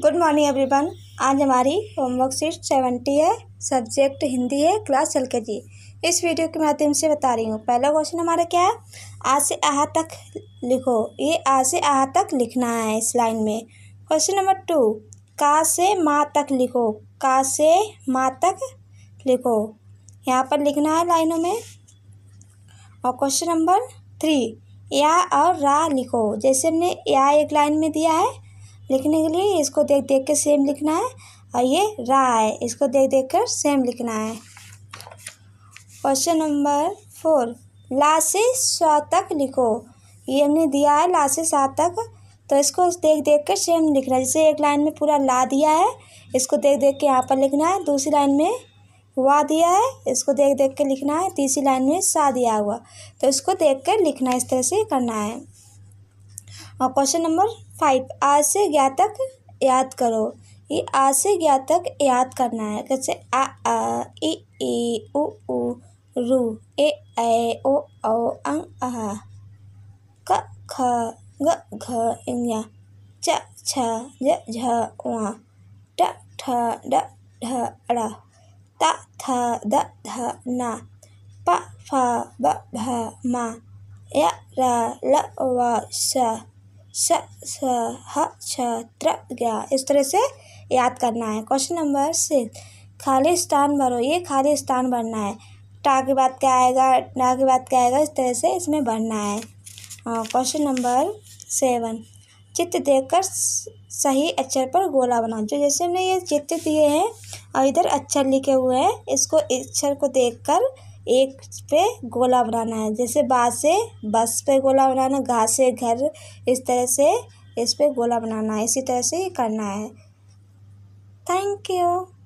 good morning everyone आज हमारी homework sheet seventy है सब्जेक्ट हिंदी है क्लास एल के जी इस वीडियो के माध्यम से बता रही हूँ पहला क्वेश्चन हमारा क्या है आज से आह तक लिखो ये आज से आह तक लिखना है इस लाइन में क्वेश्चन नंबर टू का से माँ तक लिखो का से माँ तक लिखो यहाँ पर लिखना है लाइनों में और क्वेश्चन नंबर थ्री या और रा लिखो जैसे हमने या एक लाइन में दिया है लिखने के लिए इसको देख देख के सेम लिखना है और ये रा है इसको देख देख कर सेम लिखना है क्वेश्चन नंबर फोर ला से स्वा तक लिखो ये हमने दिया है ला से सा तक तो इसको देख देख कर सेम लिखना है जैसे एक लाइन में पूरा ला दिया है इसको देख देख के यहाँ पर लिखना है दूसरी लाइन में हुआ दिया है इसको देख देख के लिखना है तीसरी लाइन में सा दिया हुआ तो इसको देख कर लिखना है इस तरह से करना है और क्वेश्चन नंबर फाइव आज से ज्ञातक याद करो ये आज से ज्ञातक याद करना है कैसे आ आ इ ए उ उ रु ए ऐ ओ औ अंग आ क ख ग घ ङ च छ ज झ व ट ठ ड ढ ड़ त थ द ध न प फ ब भ म य र ल व श स छ इस तरह से याद करना है क्वेश्चन नंबर सिक्स खाली स्थान भरो ये खाली स्थान भरना है टा के बाद क्या आएगा डा के बाद क्या आएगा इस तरह से इसमें भरना है क्वेश्चन नंबर सेवन चित्र देखकर सही अक्षर पर गोला बनाओ जो जैसे हमने ये चित्र दिए हैं और इधर अक्षर लिखे हुए हैं इसको अक्षर को देखकर एक पे गोला बनाना है जैसे बा से बस पे गोला बनाना घास से घर इस तरह से इस पे गोला बनाना है इसी तरह से ये करना है थैंक यू